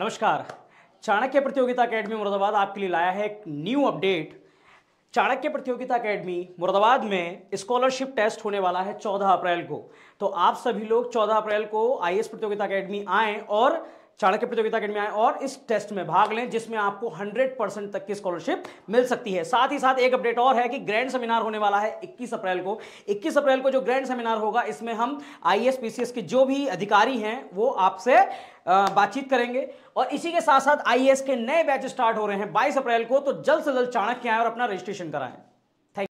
नमस्कार चाणक्य प्रतियोगिता अकेडमी मुरादाबाद आपके लिए लाया है एक न्यू अपडेट चाणक्य प्रतियोगिता अकेडमी मुरादाबाद में स्कॉलरशिप टेस्ट होने वाला है 14 अप्रैल को तो आप सभी लोग 14 अप्रैल को आई प्रतियोगिता अकेडमी आएँ और चाणक्य प्रतियोगिता अकेडमी आए और इस टेस्ट में भाग लें जिसमें आपको 100 परसेंट तक की स्कॉलरशिप मिल सकती है साथ ही साथ एक अपडेट और है कि ग्रैंड सेमिनार होने वाला है 21 अप्रैल को 21 अप्रैल को जो ग्रैंड सेमिनार होगा इसमें हम आई एस के जो भी अधिकारी हैं वो आपसे बातचीत करेंगे और इसी के साथ साथ आई के नए बैच स्टार्ट हो रहे हैं बाईस अप्रैल को तो जल्द से जल्द चाणक्य आए और अपना रजिस्ट्रेशन कराएं